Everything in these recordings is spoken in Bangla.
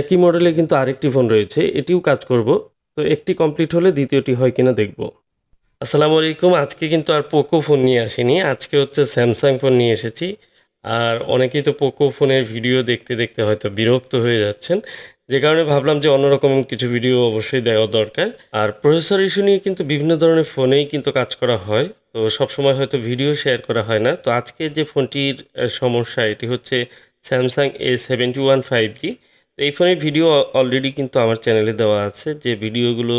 একই মডেলে কিন্তু আরেকটি ফোন রয়েছে এটিও কাজ করব তো একটি কমপ্লিট হলে দ্বিতীয়টি হয় কিনা দেখব আসসালামু আলাইকুম আজকে কিন্তু আর পোকো ফোন নিয়ে আসিনি আজকে হচ্ছে স্যামসাং ফোন নিয়ে এসেছি আর অনেকেই তো পোকো ফোনের ভিডিও দেখতে দেখতে হয়তো বিরক্ত হয়ে যাচ্ছেন যে কারণে ভাবলাম যে অন্যরকম কিছু ভিডিও অবশ্যই দেওয়া দরকার আর প্রসেসর ইস্যু নিয়ে কিন্তু বিভিন্ন ধরনের ফোনেই কিন্তু কাজ করা হয় তো সবসময় হয়তো ভিডিও শেয়ার করা হয় না তো আজকে যে ফোনটির সমস্যা এটি হচ্ছে Samsung A seventy one five G এই ফোনের ভিডিও অলরেডি কিন্তু আমার চ্যানেলে দেওয়া আছে যে ভিডিওগুলো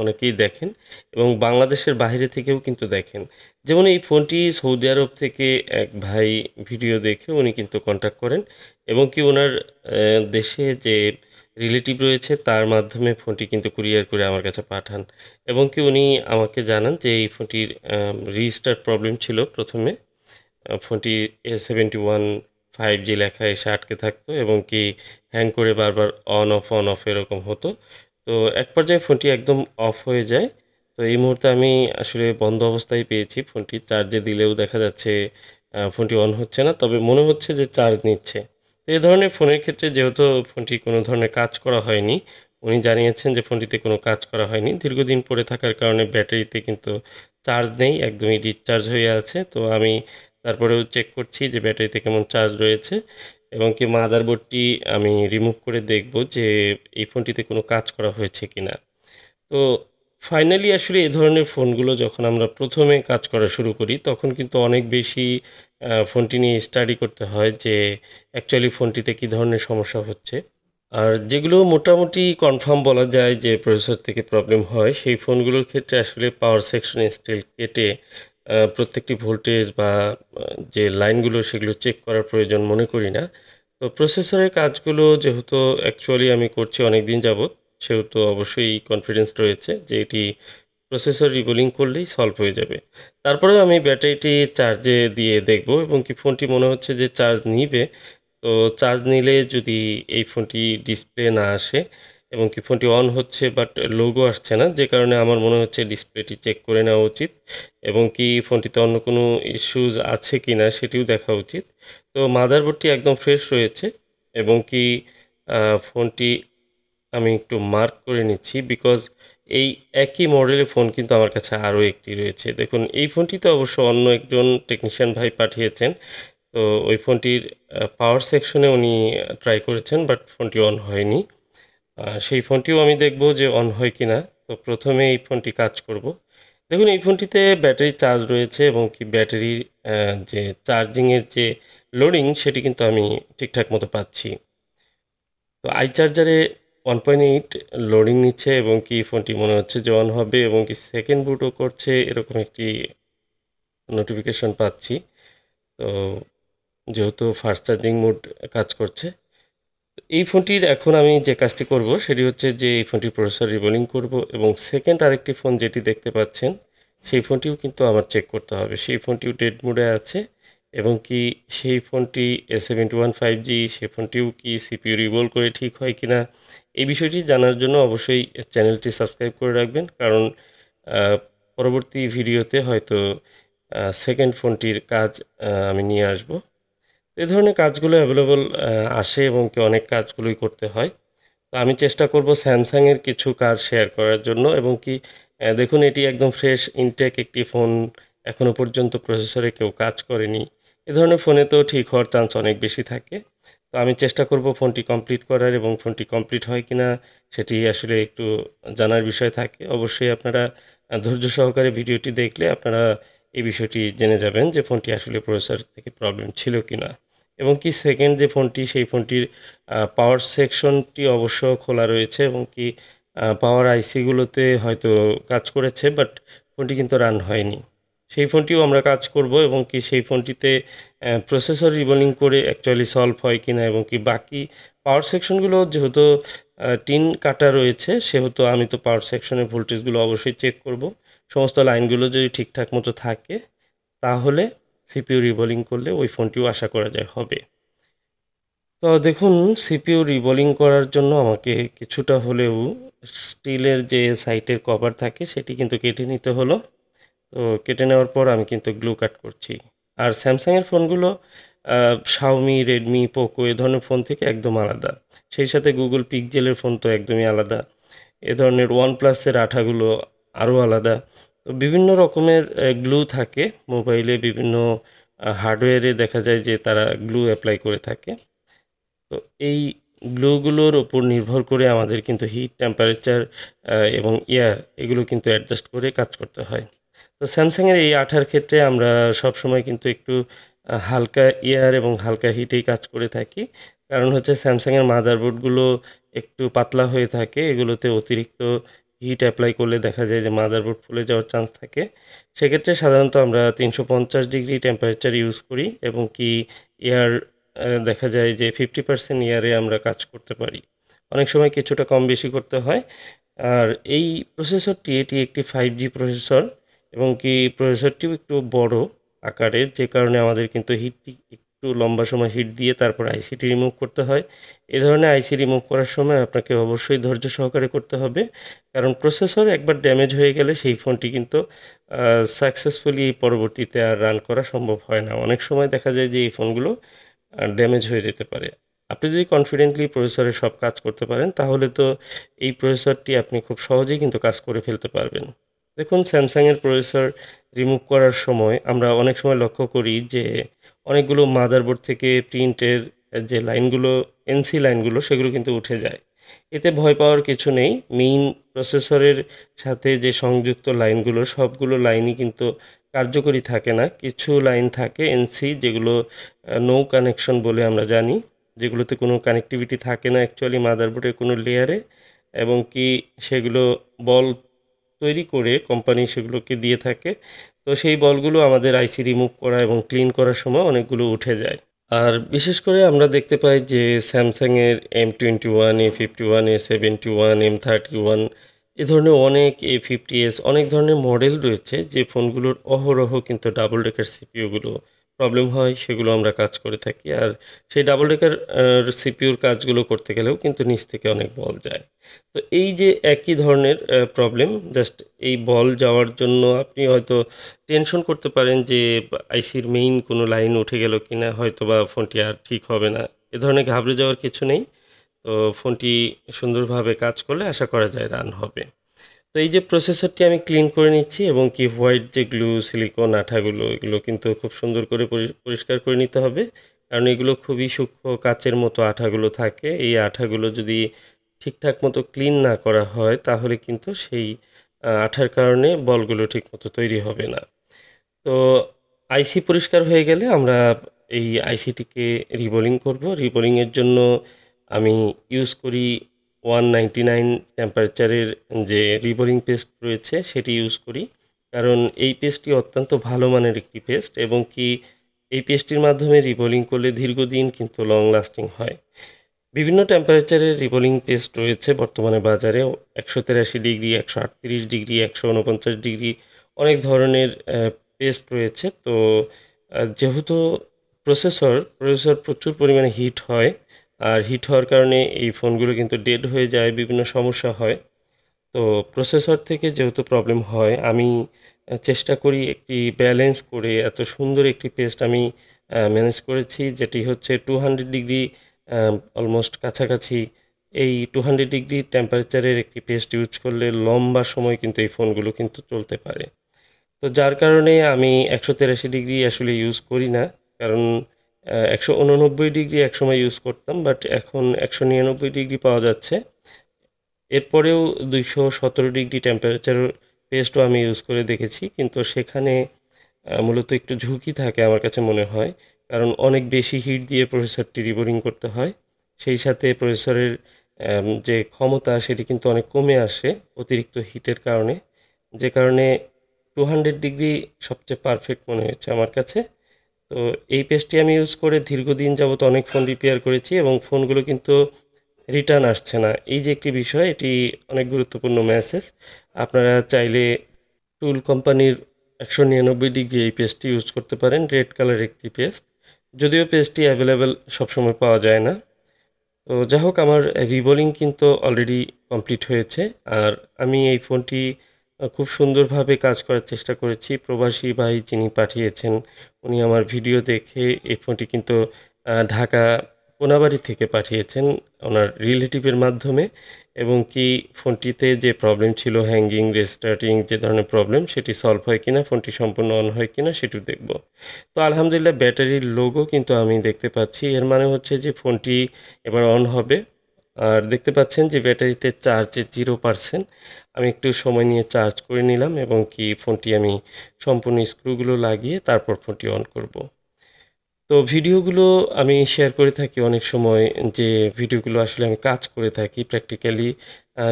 অনেকেই দেখেন এবং বাংলাদেশের বাইরে থেকেও কিন্তু দেখেন যেমন এই ফোনটি সৌদি আরব থেকে এক ভাই ভিডিও দেখে উনি কিন্তু কন্ট্যাক্ট করেন এবং কি ওনার দেশে যে রিলেটিভ রয়েছে তার মাধ্যমে ফোনটি কিন্তু কুরিয়ার করে আমার কাছে পাঠান এবং কি উনি আমাকে জানান যে এই ফোনটির রেজিস্টার প্রবলেম ছিল প্রথমে ফোনটি A seventy one five G লেখা এসে আটকে থাকতো এবং কি হ্যাং করে বারবার অন অফ অন অফ এরকম হতো তো এক পর্যায়ে ফোনটি একদম অফ হয়ে যায় তো এই মুহূর্তে আমি আসলে বন্ধ অবস্থায় পেয়েছি ফোনটি চার্জে দিলেও দেখা যাচ্ছে ফোনটি অন হচ্ছে না তবে মনে হচ্ছে যে চার্জ নিচ্ছে তো এই ধরনের ফোনের ক্ষেত্রে যেহেতু ফোনটি কোনো ধরনের কাজ করা হয়নি উনি জানিয়েছেন যে ফোনটিতে কোনো কাজ করা হয়নি দীর্ঘদিন পরে থাকার কারণে ব্যাটারিতে কিন্তু চার্জ নেই একদমই ডিসচার্জ হয়ে আছে তো আমি তারপরেও চেক করছি যে ব্যাটারিতে কেমন চার্জ রয়েছে এবং কি মাদারবোর্ডটি আমি রিমুভ করে দেখব যে এই ফোনটিতে কোনো কাজ করা হয়েছে কি না তো ফাইনালি আসলে এ ধরনের ফোনগুলো যখন আমরা প্রথমে কাজ করা শুরু করি তখন কিন্তু অনেক বেশি ফোনটি নিয়ে স্টাডি করতে হয় যে অ্যাকচুয়ালি ফোনটিতে কী ধরনের সমস্যা হচ্ছে আর যেগুলো মোটামুটি কনফার্ম বলা যায় যে প্রসেসর থেকে প্রবলেম হয় সেই ফোনগুলোর ক্ষেত্রে আসলে পাওয়ার সেকশন স্টিল কেটে প্রত্যেকটি ভোল্টেজ বা যে লাইনগুলো সেগুলো চেক করার প্রয়োজন মনে করি না তো প্রসেসরের কাজগুলো যেহেতু অ্যাকচুয়ালি আমি করছি অনেক দিন যাবৎ সেহেতু অবশ্যই কনফিডেন্স রয়েছে যে এটি প্রসেসর রিবোলিং করলেই সলভ হয়ে যাবে তারপরে আমি ব্যাটারিটি চার্জে দিয়ে দেখব এবং কি ফোনটি মনে হচ্ছে যে চার্জ নিবে তো চার্জ নিলে যদি এই ফোনটি ডিসপ্লে না আসে এবং কি ফোনটি অন হচ্ছে বাট লোগো আসছে না যে কারণে আমার মনে হচ্ছে ডিসপ্লেটি চেক করে নেওয়া উচিত এবং কি ফোনটিতে অন্য কোনো ইস্যুজ আছে কি না সেটিও দেখা উচিত তো মাদারবোর্ডটি একদম ফ্রেশ রয়েছে এবং কি ফোনটি আমি একটু মার্ক করে নিচ্ছি বিকজ এই একই মডেলের ফোন কিন্তু আমার কাছে আরও একটি রয়েছে দেখুন এই ফোনটি তো অবশ্য অন্য একজন টেকনিশিয়ান ভাই পাঠিয়েছেন তো ওই ফোনটির পাওয়ার সেকশনে উনি ট্রাই করেছেন বাট ফোনটি অন হয়নি সেই ফোনটিও আমি দেখব যে অন হয় কি না তো প্রথমে এই ফোনটি কাজ করব দেখুন এই ফোনটিতে ব্যাটারি চার্জ রয়েছে এবং কি ব্যাটারির যে চার্জিংয়ের যে লোডিং সেটি কিন্তু আমি ঠিকঠাক মতো পাচ্ছি তো আই চার্জারে ওয়ান পয়েন্ট এইট লোডিং নিচ্ছে এবং কি ফোনটি মনে হচ্ছে যে অন হবে এবং কি সেকেন্ড বুটও করছে এরকম একটি নোটিফিকেশন পাচ্ছি তো যেহেতু ফার্স্ট চার্জিং মোড কাজ করছে এই ফোনটির এখন আমি যে কাজটি করব সেটি হচ্ছে যে এই ফোনটির প্রসেসর রিবোলিং করব এবং সেকেন্ড আরেকটি ফোন যেটি দেখতে পাচ্ছেন সেই ফোনটিও কিন্তু আমার চেক করতে হবে সেই ফোনটিও ডেড মোডে আছে এবং কি সেই ফোনটি S seventy one five G সেই ফোনটিও কি সিপিইউ রিবল করে ঠিক হয় কি না এই বিষয়টি জানার জন্য অবশ্যই চ্যানেলটি সাবস্ক্রাইব করে রাখবেন কারণ পরবর্তী ভিডিওতে হয়তো সেকেন্ড ফোনটির কাজ আমি নিয়ে আসবো এ ধরনের কাজগুলো অ্যাভেলেবল আসে এবং কি অনেক কাজগুলোই করতে হয় তো আমি চেষ্টা করব স্যামসাংয়ের কিছু কাজ শেয়ার করার জন্য এবং কি দেখুন এটি একদম ফ্রেশ ইনটেক একটি ফোন এখনও পর্যন্ত প্রসেসরে কেউ কাজ করেনি এ ধরনের ফোনে তো ঠিক হওয়ার চান্স অনেক বেশি থাকে তো আমি চেষ্টা করব ফোনটি কমপ্লিট করার এবং ফোনটি কমপ্লিট হয় কি না সেটি আসলে একটু জানার বিষয় থাকে অবশ্যই আপনারা ধৈর্য সহকারে ভিডিওটি দেখলে আপনারা এই বিষয়টি জেনে যাবেন যে ফোনটি আসলে প্রসেসর থেকে প্রবলেম ছিল কি না এবং কি সেকেন্ড যে ফোনটি সেই ফোনটির পাওয়ার সেকশনটি অবশ্য খোলা রয়েছে এবং কি পাওয়ার আইসিগুলোতে হয়তো কাজ করেছে বাট ফোনটি কিন্তু রান হয়নি সেই ফোনটিও আমরা কাজ করব এবং কি সেই ফোনটিতে প্রসেসর রিবলিং করে অ্যাকচুয়ালি সলভ হয় কিনা এবং কি বাকি পাওয়ার সেকশনগুলো যেহেতু টিন কাটা রয়েছে সেহেতু আমি তো পাওয়ার সেকশনের ভোল্টেজগুলো অবশ্যই চেক করব সমস্ত লাইনগুলো যদি ঠিকঠাক মতো থাকে তাহলে সিপিউ রিবলিং করলে ওই ফোনটিও আশা করা যায় হবে তো দেখুন সিপিউ রিবলিং করার জন্য আমাকে কিছুটা হলেও স্টিলের যে সাইটের কভার থাকে সেটি কিন্তু কেটে নিতে হলো তো কেটে নেওয়ার পর আমি কিন্তু গ্লু কাট করছি আর স্যামসাংয়ের ফোনগুলো শাওমি রেডমি পোকো এ ধরনের ফোন থেকে একদম আলাদা সেই সাথে গুগল পিকজেলের ফোন তো একদমই আলাদা এ ধরনের ওয়ান প্লাসের আঠাগুলো আরও আলাদা তো বিভিন্ন রকমের গ্লু থাকে মোবাইলে বিভিন্ন হার্ডওয়্যারে দেখা যায় যে তারা গ্লু অ্যাপ্লাই করে থাকে তো এই গ্লুগুলোর ওপর নির্ভর করে আমাদের কিন্তু হিট টেম্পারেচার এবং এয়ার এগুলো কিন্তু অ্যাডজাস্ট করে কাজ করতে হয় তো স্যামসাংয়ের এই আঠার ক্ষেত্রে আমরা সব সময় কিন্তু একটু হালকা এয়ার এবং হালকা হিটেই কাজ করে থাকি কারণ হচ্ছে স্যামসাংয়ের মাদারবোর্ডগুলো একটু পাতলা হয়ে থাকে এগুলোতে অতিরিক্ত হিট অ্যাপ্লাই করলে দেখা যায় যে মাদারবোর্ড ফুলে যাওয়ার চান্স থাকে সেক্ষেত্রে সাধারণত আমরা তিনশো পঞ্চাশ ডিগ্রি টেম্পারেচার ইউজ করি এবং কি এয়ার দেখা যায় যে ফিফটি পার্সেন্ট ইয়ারে আমরা কাজ করতে পারি অনেক সময় কিছুটা কম বেশি করতে হয় আর এই প্রসেসরটি এটি একটি ফাইভ জি প্রসেসর এবং কি প্রসেসরটিও একটু বড় আকারের যে কারণে আমাদের কিন্তু হিটটি একটু লম্বা সময় হিট দিয়ে তারপর আইসিটি রিমুভ করতে হয় এ ধরনের আইসি রিমুভ করার সময় আপনাকে অবশ্যই ধৈর্য সহকারে করতে হবে কারণ প্রসেসর একবার ড্যামেজ হয়ে গেলে সেই ফোনটি কিন্তু সাকসেসফুলি পরবর্তীতে আর রান করা সম্ভব হয় না অনেক সময় দেখা যায় যে এই ফোনগুলো ড্যামেজ হয়ে যেতে পারে আপনি যদি কনফিডেন্টলি প্রসেসরে সব কাজ করতে পারেন তাহলে তো এই প্রসেসরটি আপনি খুব সহজেই কিন্তু কাজ করে ফেলতে পারবেন দেখুন স্যামসাংয়ের প্রসেসর রিমুভ করার সময় আমরা অনেক সময় লক্ষ্য করি যে অনেকগুলো মাদারবোর্ড থেকে প্রিন্টের যে লাইনগুলো এনসি লাইনগুলো সেগুলো কিন্তু উঠে যায় এতে ভয় পাওয়ার কিছু নেই মেইন প্রসেসরের সাথে যে সংযুক্ত লাইনগুলো সবগুলো লাইনই কিন্তু কার্যকরী থাকে না কিছু লাইন থাকে এনসি যেগুলো নো কানেকশন বলে আমরা জানি যেগুলোতে কোনো কানেক্টিভিটি থাকে না অ্যাকচুয়ালি মাদারবোর্ডের কোনো লেয়ারে এবং কি সেগুলো বল তৈরি করে কোম্পানি সেগুলোকে দিয়ে থাকে তো সেই বলগুলো আমাদের আইসি রিমুভ করা এবং ক্লিন করার সময় অনেকগুলো উঠে যায় আর বিশেষ করে আমরা দেখতে পাই যে স্যামসাংয়ের M twenty one A fifty one A seventy one M thirty one এ ধরনের অনেক এ ফিফটি এস অনেক ধরনের মডেল রয়েছে যে ফোনগুলোর অহরহ কিন্তু ডাবল ডেকার সিপিওগুলো প্রবলেম হয় সেগুলো আমরা কাজ করে থাকি আর সেই ডাবল ডেকার সিপিউর কাজগুলো করতে গেলেও কিন্তু নিচ থেকে অনেক বল যায় তো এই যে একই ধরনের প্রবলেম জাস্ট এই বল যাওয়ার জন্য আপনি হয়তো টেনশন করতে পারেন যে আইসির মেইন কোনো লাইন উঠে গেল কি না হয়তো বা ফোনটি আর ঠিক হবে না এ ধরনের ঘাবড়ে যাওয়ার কিছু নেই তো ফোনটি সুন্দরভাবে কাজ করলে আশা করা যায় রান হবে তো এই যে প্রসেসরটি আমি ক্লিন করে নিচ্ছি এবং কি হোয়াইট যে গ্লু সিলিকন আঠাগুলো এগুলো কিন্তু খুব সুন্দর করে পরিষ্কার করে নিতে হবে কারণ এগুলো খুবই সূক্ষ্ম কাচের মতো আঠাগুলো থাকে এই আঠাগুলো যদি ঠিকঠাক মতো ক্লিন না করা হয় তাহলে কিন্তু সেই আঠার কারণে বলগুলো ঠিক মতো তৈরি হবে না তো আইসি পরিষ্কার হয়ে গেলে আমরা এই আইসিটিকে রিবোলিং করব রিবোলিংয়ের জন্য আমি ইউজ করি ওয়ান নাইনটি নাইন টেম্পারেচারের যে রিবোরিং পেস্ট রয়েছে সেটি ইউজ করি কারণ এই পেস্টটি অত্যন্ত ভালো মানের একটি পেস্ট এবং কি এই পেস্টটির মাধ্যমে রিবোলিং করলে দীর্ঘদিন কিন্তু লং লাস্টিং হয় বিভিন্ন টেম্পারেচারের রিবোলিং পেস্ট রয়েছে বর্তমানে বাজারে একশো তেরাশি ডিগ্রি একশো আটত্রিশ ডিগ্রি একশো উনপঞ্চাশ ডিগ্রি অনেক ধরনের পেস্ট রয়েছে তো যেহেতু প্রসেসর প্রসেসর প্রচুর পরিমাণে হিট হয় আর হিট হওয়ার কারণে এই ফোনগুলো কিন্তু ডেড হয়ে যায় বিভিন্ন সমস্যা হয় তো প্রসেসর থেকে যেহেতু প্রবলেম হয় আমি চেষ্টা করি একটি ব্যালেন্স করে এত সুন্দর একটি পেস্ট আমি ম্যানেজ করেছি যেটি হচ্ছে টু হান্ড্রেড ডিগ্রি অলমোস্ট কাছাকাছি এই টু হান্ড্রেড ডিগ্রি টেম্পারেচারের একটি পেস্ট ইউজ করলে লম্বা সময় কিন্তু এই ফোনগুলো কিন্তু চলতে পারে তো যার কারণে আমি একশো তেরাশি ডিগ্রি আসলে ইউজ করি না কারণ একশো উননব্বই ডিগ্রি একসময় ইউজ করতাম বাট এখন একশো নিরানব্বই ডিগ্রি পাওয়া যাচ্ছে এরপরেও দুইশো সতেরো ডিগ্রি টেম্পারেচার পেস্টও আমি ইউজ করে দেখেছি কিন্তু সেখানে মূলত একটু ঝুঁকি থাকে আমার কাছে মনে হয় কারণ অনেক বেশি হিট দিয়ে প্রসেসরটি রিবোরিং করতে হয় সেই সাথে প্রসেসরের যে ক্ষমতা সেটি কিন্তু অনেক কমে আসে অতিরিক্ত হিটের কারণে যে কারণে টু হান্ড্রেড ডিগ্রি সবচেয়ে পারফেক্ট মনে হয়েছে আমার কাছে তো এই পেজটি আমি ইউজ করে দীর্ঘদিন যাবত অনেক ফোন রিপেয়ার করেছি এবং ফোনগুলো কিন্তু রিটার্ন আসছে না এই যে একটি বিষয় এটি অনেক গুরুত্বপূর্ণ মেসেজ আপনারা চাইলে টুল কোম্পানির একশো নিরানব্বই ডিগ্রি এই পেজটি ইউজ করতে পারেন রেড কালার একটি পেস্ট যদিও পেজটি অ্যাভেলেবেল সবসময় পাওয়া যায় না তো যাই হোক আমার রিবলিং কিন্তু অলরেডি কমপ্লিট হয়েছে আর আমি এই ফোনটি খুব সুন্দরভাবে কাজ করার চেষ্টা করেছি প্রবাসী ভাই যিনি পাঠিয়েছেন উনি আমার ভিডিও দেখে এই ফোনটি কিন্তু ঢাকা কোনাবাড়ি থেকে পাঠিয়েছেন ওনার রিলেটিভের মাধ্যমে এবং কি ফোনটিতে যে প্রবলেম ছিল হ্যাঙ্গিং রেস্টার্টিং যে ধরনের প্রবলেম সেটি সলভ হয় কিনা ফোনটি সম্পূর্ণ অন হয় কিনা সেটি দেখব তো আলহামদুলিল্লাহ ব্যাটারির লোগো কিন্তু আমি দেখতে পাচ্ছি এর মানে হচ্ছে যে ফোনটি এবার অন হবে আর দেখতে পাচ্ছেন যে ব্যাটারিতে চার্জে জিরো পারসেন্ট আমি একটু সময় নিয়ে চার্জ করে নিলাম এবং কি ফোনটি আমি সম্পূর্ণ স্ক্রুগুলো লাগিয়ে তারপর ফোনটি অন করব। তো ভিডিওগুলো আমি শেয়ার করে থাকি অনেক সময় যে ভিডিওগুলো আসলে আমি কাজ করে থাকি প্র্যাকটিক্যালি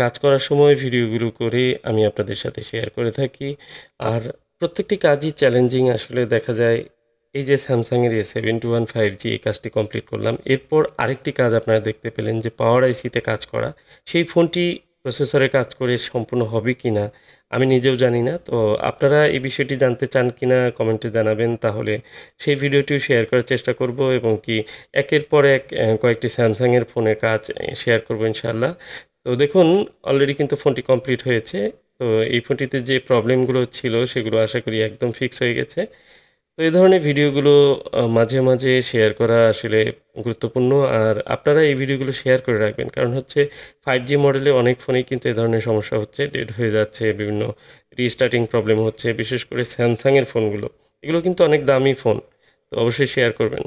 কাজ করার সময় ভিডিওগুলো করে আমি আপনাদের সাথে শেয়ার করে থাকি আর প্রত্যেকটি কাজই চ্যালেঞ্জিং আসলে দেখা যায় এই যে স্যামসাংয়ের A seventy one five G এই কাজটি কমপ্লিট করলাম এরপর আরেকটি কাজ আপনারা দেখতে পেলেন যে পাওয়ার আইসিতে কাজ করা সেই ফোনটি প্রসেসরে কাজ করে সম্পূর্ণ হবে কি না আমি নিজেও জানি না তো আপনারা এই বিষয়টি জানতে চান কি না কমেন্টে জানাবেন তাহলে সেই ভিডিওটিও শেয়ার করার চেষ্টা করব এবং কি একের পর এক কয়েকটি স্যামসাংয়ের ফোনের কাজ শেয়ার করবো ইনশাল্লাহ তো দেখুন অলরেডি কিন্তু ফোনটি কমপ্লিট হয়েছে তো এই ফোনটিতে যে প্রবলেমগুলো ছিল সেগুলো আশা করি একদম ফিক্স হয়ে গেছে তো এই ধরনের ভিডিওগুলো মাঝে মাঝে শেয়ার করা আসলে গুরুত্বপূর্ণ আর আপনারা এই ভিডিওগুলো শেয়ার করে রাখবেন কারণ হচ্ছে ফাইভ জি মডেলে অনেক ফোনেই কিন্তু এই ধরনের সমস্যা হচ্ছে ডেড হয়ে যাচ্ছে বিভিন্ন রিস্টার্টিং প্রবলেম হচ্ছে বিশেষ করে স্যামসাংয়ের ফোনগুলো এগুলো কিন্তু অনেক দামি ফোন তো অবশ্যই শেয়ার করবেন